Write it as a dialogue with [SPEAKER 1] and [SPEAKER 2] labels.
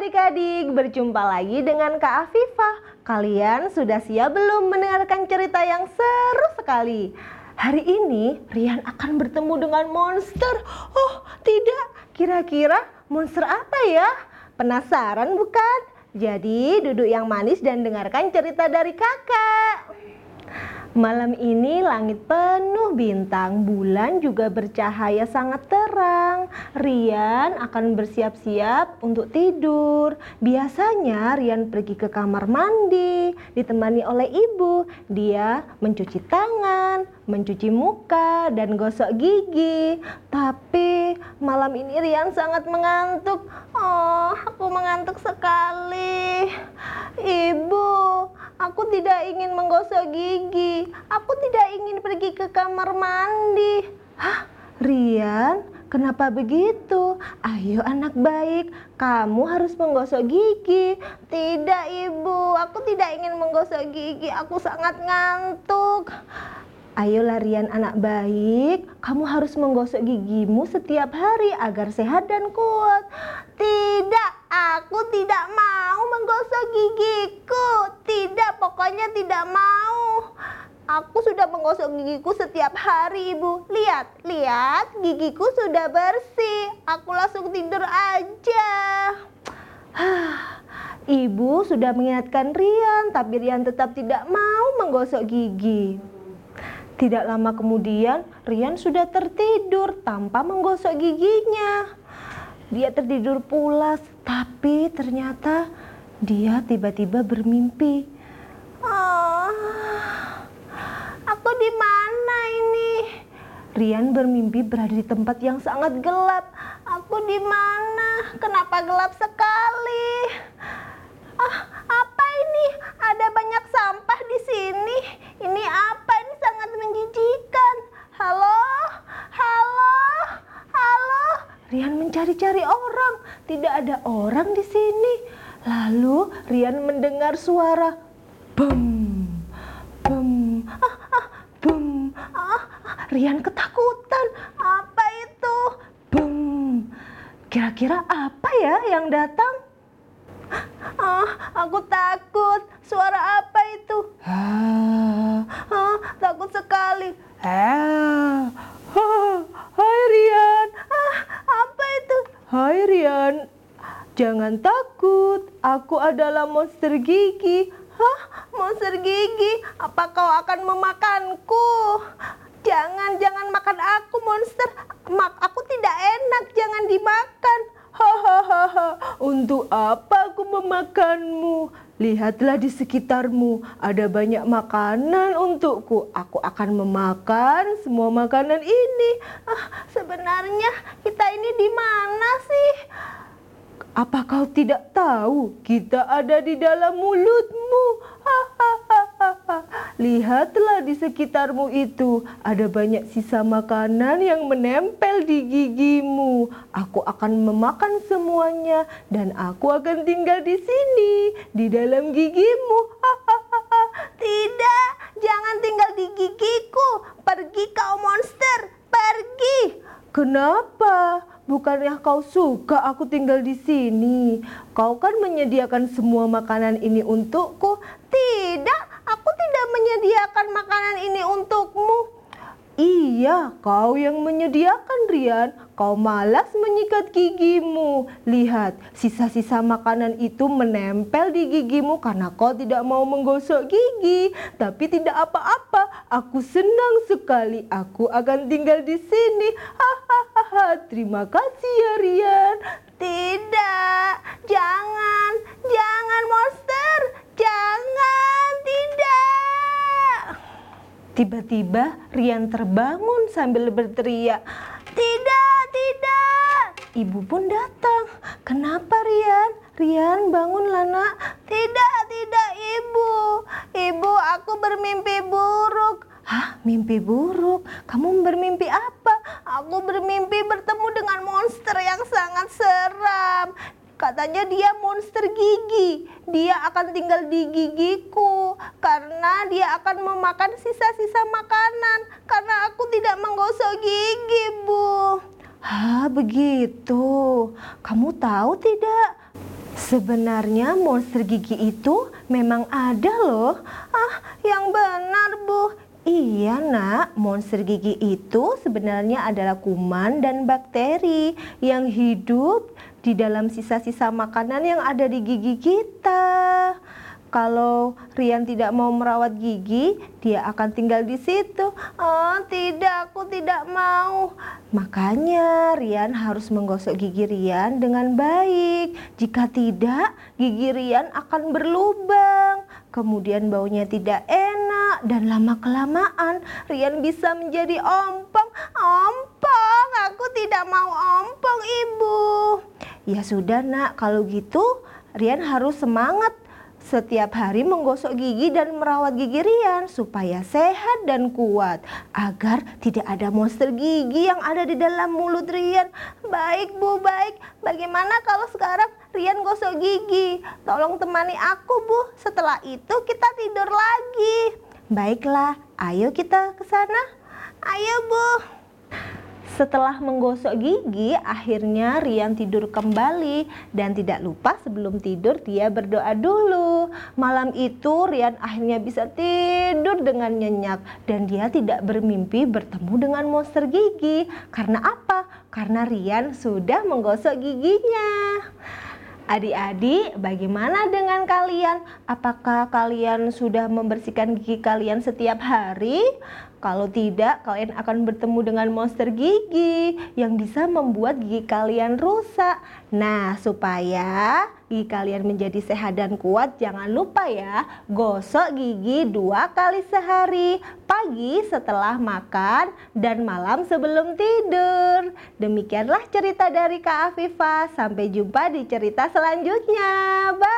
[SPEAKER 1] adik-adik, berjumpa lagi dengan Kak Afifah. Kalian sudah siap belum mendengarkan cerita yang seru sekali? Hari ini Rian akan bertemu dengan monster. Oh, tidak. Kira-kira monster apa ya? Penasaran bukan? Jadi, duduk yang manis dan dengarkan cerita dari Kakak. Malam ini langit penuh bintang, bulan juga bercahaya sangat terang. Rian akan bersiap-siap untuk tidur. Biasanya Rian pergi ke kamar mandi, ditemani oleh ibu. Dia mencuci tangan, mencuci muka, dan gosok gigi. Tapi malam ini Rian sangat mengantuk. Oh, aku mengantuk sekali. Ibu, Aku tidak ingin menggosok gigi. Aku tidak ingin pergi ke kamar mandi. Hah, Rian, kenapa begitu? Ayo anak baik, kamu harus menggosok gigi. Tidak, Ibu. Aku tidak ingin menggosok gigi. Aku sangat ngantuk. Ayo larian anak baik, kamu harus menggosok gigimu setiap hari agar sehat dan kuat. Tidak, Aku tidak mau menggosok gigiku. Tidak, pokoknya tidak mau. Aku sudah menggosok gigiku setiap hari, Ibu. Lihat, lihat, gigiku sudah bersih. Aku langsung tidur aja. Ibu sudah mengingatkan Rian, tapi Rian tetap tidak mau menggosok gigi. Tidak lama kemudian, Rian sudah tertidur tanpa menggosok giginya dia tertidur pulas, tapi ternyata dia tiba-tiba bermimpi. Oh, aku di mana ini? Rian bermimpi berada di tempat yang sangat gelap. Aku di mana? Kenapa gelap sekali? Ah, apa ini? Ada banyak sampah di sini. Ini apa? Ini sangat menjijikan. Halo? Halo? Rian mencari-cari orang, tidak ada orang di sini. Lalu Rian mendengar suara bum bum ah, ah, bum ah, ah. Rian ketakutan. Apa itu? Bum. Kira-kira apa ya yang datang? Ah, aku takut. Suara apa itu? Ah, ah takut sekali. Ah, Jangan takut, aku adalah monster gigi. Hah, monster gigi? Apa kau akan memakanku? Jangan, jangan makan aku monster. Mak, aku tidak enak, jangan dimakan. Hahaha, untuk apa aku memakanmu? Lihatlah di sekitarmu, ada banyak makanan untukku. Aku akan memakan semua makanan ini. Ah, sebenarnya kita ini di mana sih? Apa kau tidak tahu kita ada di dalam mulutmu? Lihatlah di sekitarmu itu, ada banyak sisa makanan yang menempel di gigimu. Aku akan memakan semuanya dan aku akan tinggal di sini, di dalam gigimu. Tidak, jangan tinggal di gigiku. Pergi kau monster, pergi. Kenapa? Bukannya kau suka aku tinggal di sini? Kau kan menyediakan semua makanan ini untukku. Tidak, aku tidak menyediakan makanan ini untukmu. Iya, kau yang menyediakan Rian. Kau malas menyikat gigimu. Lihat, sisa-sisa makanan itu menempel di gigimu karena kau tidak mau menggosok gigi. Tapi tidak apa-apa, aku senang sekali. Aku akan tinggal di sini. Hahaha. Terima kasih ya Rian. Tidak, jangan, jangan monster, jangan, tidak. Tiba-tiba Rian terbangun sambil berteriak, tidak, tidak. Ibu pun datang. Kenapa Rian? Rian bangunlah nak. Tidak, tidak ibu. Ibu aku bermimpi buruk. Hah, mimpi buruk? Kamu bermimpi apa? Aku bermimpi bertemu dengan monster yang sangat seram. Katanya dia monster gigi. Dia akan tinggal di gigiku karena dia akan memakan sisa-sisa makanan karena aku tidak menggosok gigi, Bu. Hah, begitu. Kamu tahu tidak? Sebenarnya monster gigi itu memang ada loh. Ah, Iya nak, monster gigi itu sebenarnya adalah kuman dan bakteri yang hidup di dalam sisa-sisa makanan yang ada di gigi kita. Kalau Rian tidak mau merawat gigi, dia akan tinggal di situ. Oh, tidak, aku tidak mau. Makanya Rian harus menggosok gigi Rian dengan baik. Jika tidak, gigi Rian akan berlubang. Kemudian baunya tidak enak dan lama-kelamaan Rian bisa menjadi ompong. Ompong, aku tidak mau ompong ibu. Ya sudah nak, kalau gitu Rian harus semangat setiap hari menggosok gigi dan merawat gigi Rian supaya sehat dan kuat agar tidak ada monster gigi yang ada di dalam mulut Rian. Baik Bu, baik. Bagaimana kalau sekarang Rian gosok gigi? Tolong temani aku Bu. Setelah itu kita tidur lagi. Baiklah, ayo kita ke sana. Ayo, Bu. Setelah menggosok gigi, akhirnya Rian tidur kembali dan tidak lupa sebelum tidur dia berdoa dulu. Malam itu Rian akhirnya bisa tidur dengan nyenyak dan dia tidak bermimpi bertemu dengan monster gigi. Karena apa? Karena Rian sudah menggosok giginya. Adik-adik, bagaimana dengan kalian? Apakah kalian sudah membersihkan gigi kalian setiap hari? Kalau tidak, kalian akan bertemu dengan monster gigi yang bisa membuat gigi kalian rusak. Nah, supaya gigi kalian menjadi sehat dan kuat, jangan lupa ya gosok gigi dua kali sehari, pagi setelah makan dan malam sebelum tidur. Demikianlah cerita dari Kak Afifa. Sampai jumpa di cerita selanjutnya. Bye.